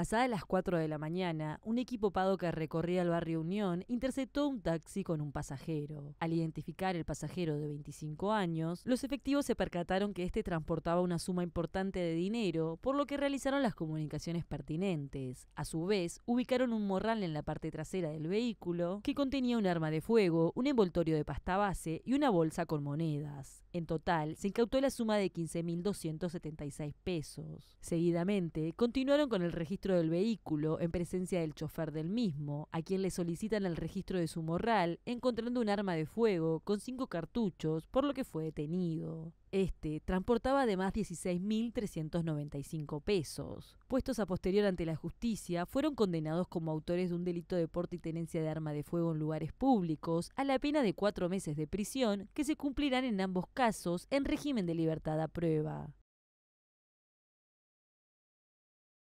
Pasada las 4 de la mañana, un equipo pado que recorría el barrio Unión interceptó un taxi con un pasajero. Al identificar el pasajero de 25 años, los efectivos se percataron que este transportaba una suma importante de dinero, por lo que realizaron las comunicaciones pertinentes. A su vez, ubicaron un morral en la parte trasera del vehículo que contenía un arma de fuego, un envoltorio de pasta base y una bolsa con monedas. En total, se incautó la suma de 15.276 pesos. Seguidamente, continuaron con el registro del vehículo en presencia del chofer del mismo, a quien le solicitan el registro de su morral, encontrando un arma de fuego con cinco cartuchos, por lo que fue detenido. Este transportaba además 16.395 pesos. Puestos a posterior ante la justicia, fueron condenados como autores de un delito de porte y tenencia de arma de fuego en lugares públicos a la pena de cuatro meses de prisión que se cumplirán en ambos casos en régimen de libertad a prueba.